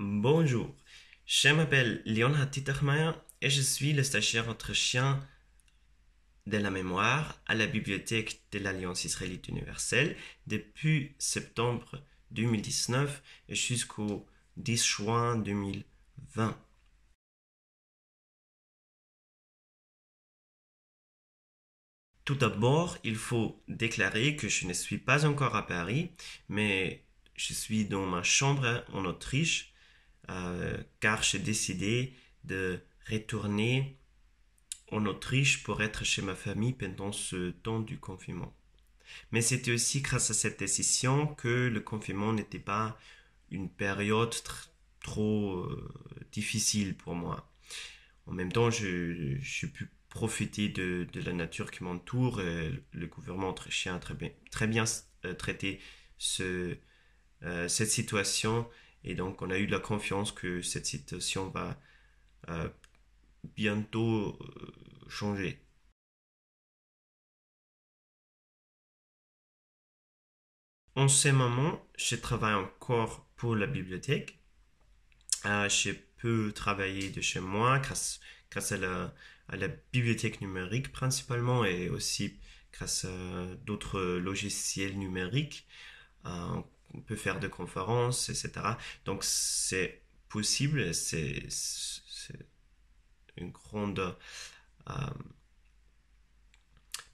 Bonjour, je m'appelle Leon Hatitachmeier et je suis le stagiaire autrichien de la mémoire à la bibliothèque de l'Alliance israélite universelle depuis septembre 2019 jusqu'au 10 juin 2020. Tout d'abord, il faut déclarer que je ne suis pas encore à Paris, mais je suis dans ma chambre en Autriche euh, car j'ai décidé de retourner en Autriche pour être chez ma famille pendant ce temps du confinement. Mais c'était aussi grâce à cette décision que le confinement n'était pas une période trop euh, difficile pour moi. En même temps, je, pu profiter de, la nature qui m'entoure. Le gouvernement autrichien a très bien, euh, traité cette situation et donc, on a eu la confiance que cette situation va euh, bientôt euh, changer. En ce moment, je travaille encore pour la bibliothèque. Euh, je peux travailler de chez moi grâce, à, la, à, la, bibliothèque numérique principalement et aussi grâce à d'autres logiciels numériques on peut faire des conférences, etc. Donc c'est possible, c'est une grande euh,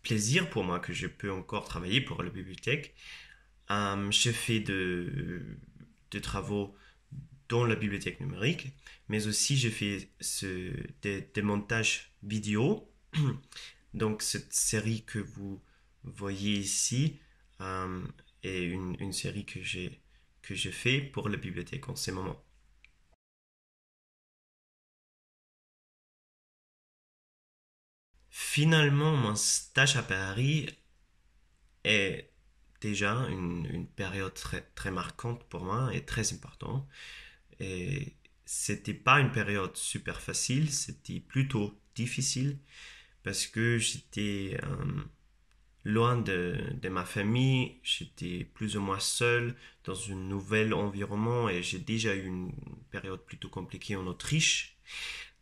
plaisir pour moi que je peux encore travailler pour la bibliothèque. Euh, je fais de, de, travaux dans la bibliothèque numérique, mais aussi je fais ce, des, montages vidéo. Donc cette série que vous voyez ici, euh, et une, une série que j'ai que j'ai fait pour la bibliothèque en ces moments. Finalement, mon stage à Paris est déjà une, une période très, très, marquante pour moi et très important Et c'était pas une période super facile, c'était plutôt difficile parce que j'étais euh, loin de, ma famille, j'étais plus ou moins seul dans un nouvel environnement et j'ai déjà eu une période plutôt compliquée en Autriche.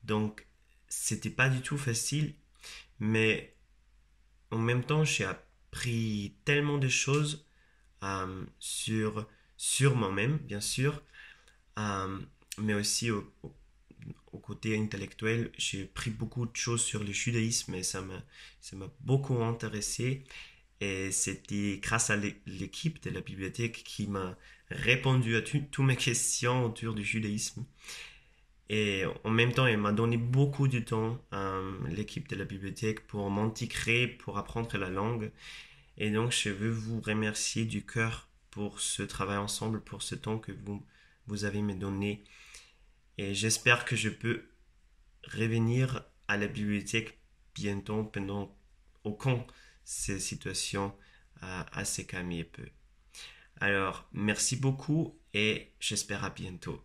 Donc, c'était pas du tout facile, mais en même temps, j'ai appris tellement de choses euh, sur, sur moi-même, bien sûr, euh, mais aussi au au côté intellectuel, j'ai pris beaucoup de choses sur le judaïsme et ça m'a, ça m'a beaucoup intéressé. Et c'était grâce à l'équipe de la bibliothèque qui m'a répondu à toutes mes questions autour du judaïsme. Et en même temps, elle m'a donné beaucoup de temps à euh, l'équipe de la bibliothèque pour m'anticrer pour apprendre la langue. Et donc, je veux vous remercier du cœur pour ce travail ensemble, pour ce temps que vous, vous avez me donné. Et j'espère que je peux revenir à la bibliothèque bientôt pendant au de ces situations euh, assez et peu. Alors, merci beaucoup et j'espère à bientôt.